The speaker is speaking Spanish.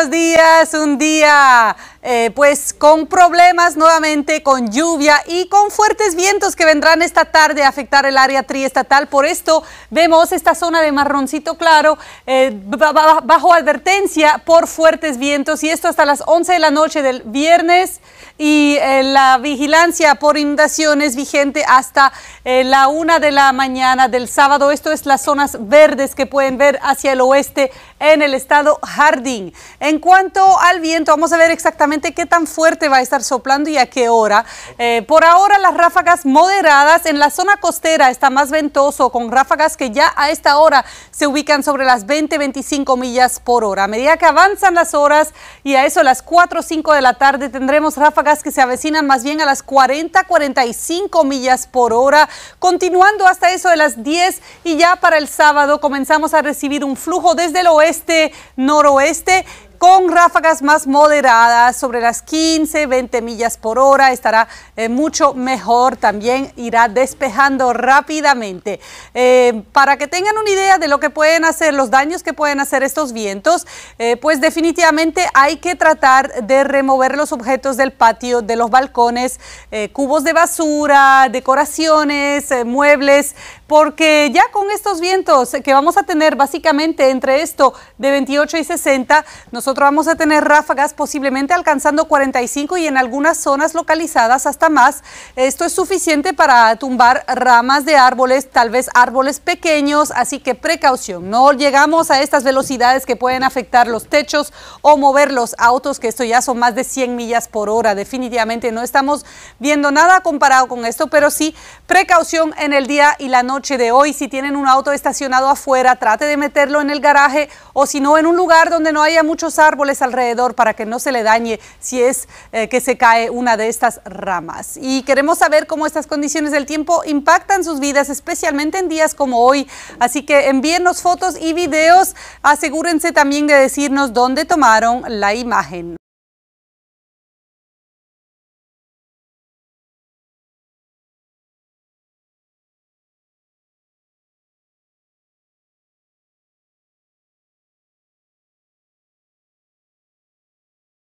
buenos días, un día eh, pues con problemas nuevamente, con lluvia y con fuertes vientos que vendrán esta tarde a afectar el área triestatal. Por esto vemos esta zona de marroncito claro eh, bajo advertencia por fuertes vientos y esto hasta las 11 de la noche del viernes y eh, la vigilancia por inundaciones vigente hasta la 1 de la mañana del sábado. Esto es las zonas verdes que pueden ver hacia el oeste en el estado Jardín. En cuanto al viento, vamos a ver exactamente qué tan fuerte va a estar soplando y a qué hora. Eh, por ahora las ráfagas moderadas en la zona costera está más ventoso con ráfagas que ya a esta hora se ubican sobre las 20-25 millas por hora. A medida que avanzan las horas y a eso las 4 o 5 de la tarde tendremos ráfagas que se avecinan más bien a las 40-45 millas por hora, continuando hasta eso de las 10 y ya para el sábado comenzamos a recibir un flujo desde el oeste, noroeste con ráfagas más moderadas, sobre las 15, 20 millas por hora, estará eh, mucho mejor, también irá despejando rápidamente. Eh, para que tengan una idea de lo que pueden hacer, los daños que pueden hacer estos vientos, eh, pues definitivamente hay que tratar de remover los objetos del patio, de los balcones, cubos de basura, decoraciones, muebles, porque ya con estos vientos que vamos a tener básicamente entre esto de 28 y 60, nosotros vamos a tener ráfagas posiblemente alcanzando 45 y en algunas zonas localizadas hasta más. Esto es suficiente para tumbar ramas de árboles, tal vez árboles pequeños, así que precaución. No llegamos a estas velocidades que pueden afectar los techos o mover los autos, que esto ya son más de 100 millas por hora. Definitivamente no estamos viendo nada comparado con esto, pero sí precaución en el día y la noche noche de hoy. Si tienen un auto estacionado afuera, trate de meterlo en el garaje o si no, en un lugar donde no haya muchos árboles alrededor para que no se le dañe si es eh, que se cae una de estas ramas. Y queremos saber cómo estas condiciones del tiempo impactan sus vidas, especialmente en días como hoy. Así que envíennos fotos y videos. Asegúrense también de decirnos dónde tomaron la imagen.